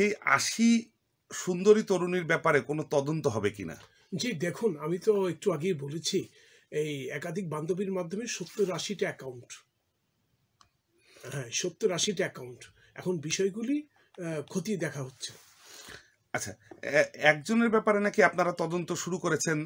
সেই আশি সুন্দরী তরুণীর ব্যাপারে কোনো তদন্ত হবে কিনা জি দেখুন আমি তো একটু আগেই বলেছি এই একাধিক বান্ধবীর মাধ্যমে সত্তর আশিটা অ্যাকাউন্ট হ্যাঁ সত্তর আশিটা অ্যাকাউন্ট এখন বিষয়গুলি ক্ষতি দেখা হচ্ছে আচ্ছা একজনের ব্যাপারে নাকি আপনারা তদন্ত শুরু করেছেন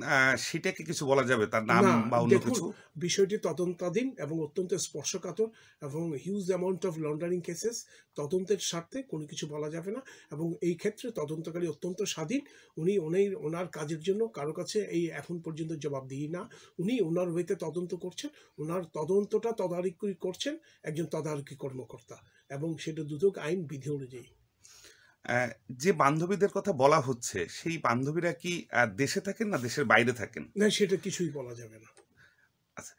সেটাকে কিছু বলা যাবে তার নাম বা অন্য কিছু বিষয়টি তদন্তাধীন এবং অত্যন্ত স্পর্শকাতর এবং huge amount of laundering cases তদন্তের স্বার্থে কোনো কিছু বলা যাবে না এবং এই ক্ষেত্রে তদন্তকারী অত্যন্ত স্বাধীন উনি অনেক ওনার কাজের জন্য কারো কাছে এই এখন পর্যন্ত জবাব দিই না উনি ওনার হইতে তদন্ত করছেন ওনার তদন্তটা তদারকি করছেন একজন তদারকি কর্মকর্তা এবং সেটা দুদক আইন বিধি অনুযায়ী যে বান্ধবীদের কথা বলা হচ্ছে সেই বান্ধবীরা কি দেশে থাকেন না দেশের বাইরে থাকেন না সেটা কিছুই বলা যাবে না আচ্ছা,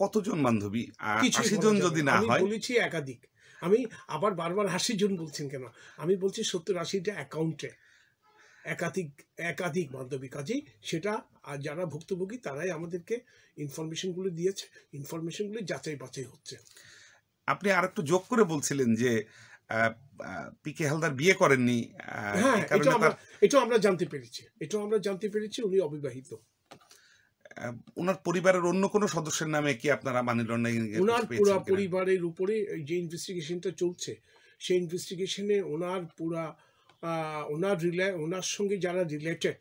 কতজন বান্ধবী আশি জন যদি না হয় বলেছি একাধিক আমি আবার বারবার আশি জন বলছেন কেন আমি বলছি সত্তর আশিটা অ্যাকাউন্টে একাধিক একাধিক বান্ধবী কাজেই সেটা আর যারা ভুক্তভোগী তারাই আমাদেরকে ইনফরমেশনগুলো দিয়েছে ইনফরমেশনগুলো যাচাই বাছাই হচ্ছে আপনি আর একটু যোগ করে বলছিলেন যে পি হালদার বিয়ে করেননি হ্যাঁ, আমরা জানতে পেরেছি আমরা জানতে পেরেছি উনি অবিবাহিত ওনার পরিবারের অন্য কোনো সদস্যের নামে কি আপনারা ওনার পুরো পরিবারের উপরে যে ইনভেস্টিগেশনটা চলছে সেই ইনভেস্টিগেশনে ওনার ওনার রিলে ওনার সঙ্গে যারা রিলেটেড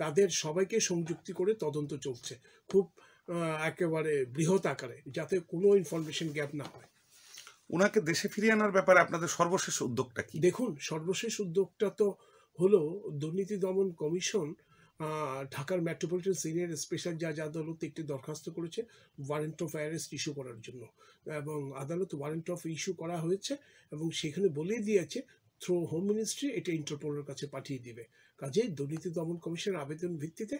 তাদের সবাইকে সংযুক্তি করে তদন্ত চলছে খুব একেবারে বৃহৎ আকারে যাতে কোনো ইনফরমেশন গ্যাপ না হয় ওনাকে দেশে ফিরিয়ে আনার ব্যাপারে আপনাদের সর্বশেষ উদ্যোগটা কি দেখুন সর্বশেষ উদ্যোগটা তো হলো দুর্নীতি দমন কমিশন ঢাকার মেট্রোপলিটন সিনিয়র স্পেশাল জাজ আদালত একটি দরখাস্ত করেছে ওয়ারেন্ট অফ অ্যারেস্ট ইস্যু করার জন্য এবং আদালত ওয়ারেন্ট অফ ইস্যু করা হয়েছে এবং সেখানে বলে দিয়েছে থ্রু হোম মিনিস্ট্রি এটা ইন্টারপোলের কাছে পাঠিয়ে দিবে কাজেই দুর্নীতি দমন কমিশনের আবেদন ভিত্তিতে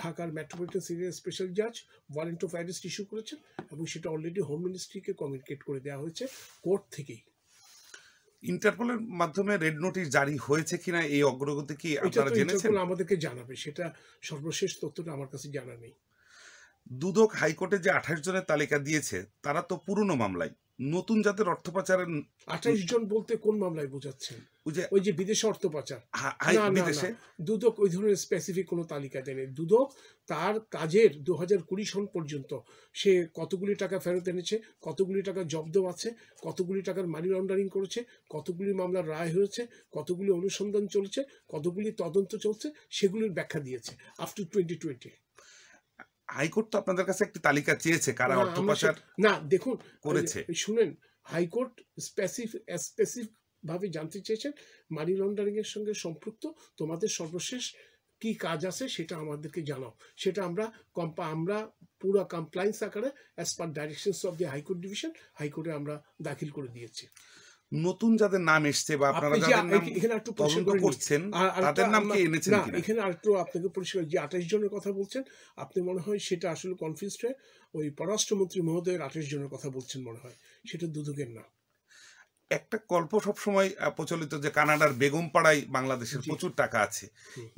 ঢাকার মেট্রোপলিটন সিনিয়র স্পেশাল জাজ ওয়ারেন্ট অফ অ্যারেস্ট ইস্যু করেছেন এবং সেটা অলরেডি হোম মিনিস্ট্রিকে কমিউনিকেট করে দেওয়া হয়েছে কোর্ট থেকেই ইন্টারপোলের মাধ্যমে রেড নোটিশ জারি হয়েছে কিনা এই অগ্রগতি কি আপনারা জেনেছেন আমাদেরকে জানাবে সেটা সর্বশেষ তথ্যটা আমার কাছে জানা নেই দুদক হাইকোর্টে যে আঠাশ জনের তালিকা দিয়েছে তারা তো পুরনো মামলায় নতুন জাতের অর্থ পাচারের আঠাইশ জন বলতে কোন মামলায় বোঝাচ্ছেন ওই যে বিদেশে অর্থ পাচার বিদেশে দুদক ওই ধরনের স্পেসিফিক কোনো তালিকা দেয়নি দুদক তার কাজের দু হাজার কুড়ি সন পর্যন্ত সে কতগুলি টাকা ফেরত এনেছে কতগুলি টাকা জব্দ আছে কতগুলি টাকার মানি লন্ডারিং করেছে কতগুলি মামলার রায় হয়েছে কতগুলি অনুসন্ধান চলছে কতগুলি তদন্ত চলছে সেগুলির ব্যাখ্যা দিয়েছে after two twenty twenty high court তো আপনাদের কাছে একটি তালিকা চেয়েছে কারা অর্থ পাচার না দেখুন করেছে শুনেন হাইকোর্ট স্পেসিফিক স্পেসিফিক ভাবে জানতে চেয়েছেন মানি লন্ডারিং এর সঙ্গে সম্পৃক্ত তোমাদের সর্বশেষ কি কাজ আছে সেটা আমাদেরকে জানাও সেটা আমরা কম্পা আমরা পুরো কমপ্লায়েন্স আকারে as per directions of the high court division হাইকোর্টে আমরা দাখিল করে দিয়েছি নতুন যাদের নাম এসছে বা আপনারা যাদের করছেন তাদের নাম কি এনেছেন এখানে আরেকটু আপনাকে পরিষ্কার যে আঠাশ জনের কথা বলছেন আপনি মনে হয় সেটা আসলে কনফিউজড হয়ে ওই পররাষ্ট্রমন্ত্রী মহোদয়ের আঠাশ জনের কথা বলছেন মনে হয় সেটা দুদকের না একটা কল্প সবসময় প্রচলিত যে কানাডার বেগম পাড়ায় বাংলাদেশের প্রচুর টাকা আছে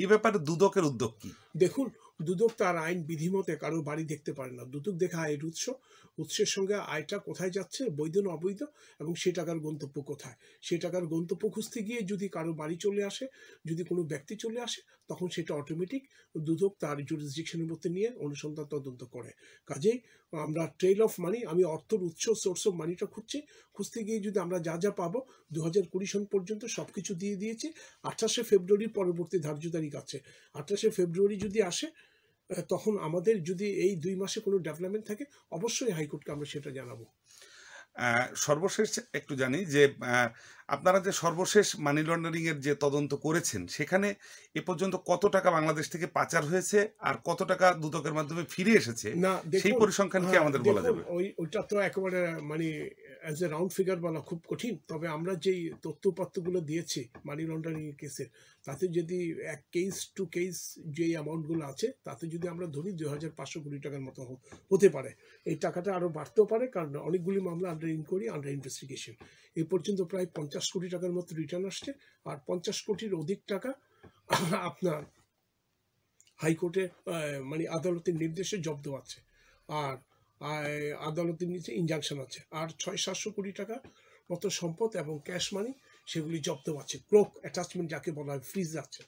এ ব্যাপারে দুদকের উদ্যোগ কি দেখুন দুদক তার আইন বিধিমতে কারো বাড়ি দেখতে পারে না দুদক দেখা আয়ের উৎস উৎসের সঙ্গে আয়টা কোথায় যাচ্ছে বৈধ না অবৈধ এবং সে টাকার গন্তব্য কোথায় সে টাকার গন্তব্য খুঁজতে গিয়ে যদি কারো বাড়ি চলে আসে যদি কোনো ব্যক্তি চলে আসে তখন সেটা অটোমেটিক দুদক তার জুরিসডিকশনের মধ্যে নিয়ে অনুসন্ধান তদন্ত করে কাজেই আমরা ট্রেল অফ মানি আমি অর্থর উৎস সোর্স অফ মানিটা খুঁজছি খুঁজতে গিয়ে যদি আমরা যা যা পাবো দু হাজার কুড়ি সন পর্যন্ত সব কিছু দিয়ে দিয়েছি আঠাশে ফেব্রুয়ারির পরবর্তী ধার্য তারিখ আছে আঠাশে ফেব্রুয়ারি যদি আসে তখন আমাদের যদি এই দুই মাসে কোনো ডেভেলপমেন্ট থাকে অবশ্যই হাইকোর্টকে আমরা সেটা জানাবো সর্বশেষ একটু জানি যে আপনারা যে সর্বশেষ মানি লন্ডারিংয়ের যে তদন্ত করেছেন সেখানে এ পর্যন্ত কত টাকা বাংলাদেশ থেকে পাচার হয়েছে আর কত টাকা দুদকের মাধ্যমে ফিরে এসেছে সেই পরিসংখ্যান কি হ্যাঁ, আমাদের বলা যাবে ওই ওইটা তো একেবারে মানে অ্যাজ এ রাউন্ড ফিগার বলা খুব কঠিন তবে আমরা যেই তথ্যপত্রগুলো দিয়েছি মানি লন্ডারিং কেসের তাতে যদি এক কেস টু কেস যে অ্যামাউন্টগুলো আছে তাতে যদি আমরা ধরি দুই হাজার পাঁচশো কোটি টাকার মতো হতে পারে এই টাকাটা আরও বাড়তেও পারে কারণ অনেকগুলি মামলা আন্ডার ইনকোয়ারি আন্ডার ইনভেস্টিগেশন এ পর্যন্ত প্রায় পঞ্চাশ পঞ্চাশ কোটি টাকার মতো রিটার্ন আসছে আর পঞ্চাশ কোটির অধিক টাকা আপনার হাইকোর্টে মানে আদালতের নির্দেশে জব্দ আছে আর আদালতের নিচে ইনজাংশন আছে আর ছয় সাতশো কোটি টাকা মতো সম্পদ এবং ক্যাশ মানি সেগুলি জব্দ আছে ক্রোক অ্যাটাচমেন্ট যাকে বলা হয় ফ্রিজ আছে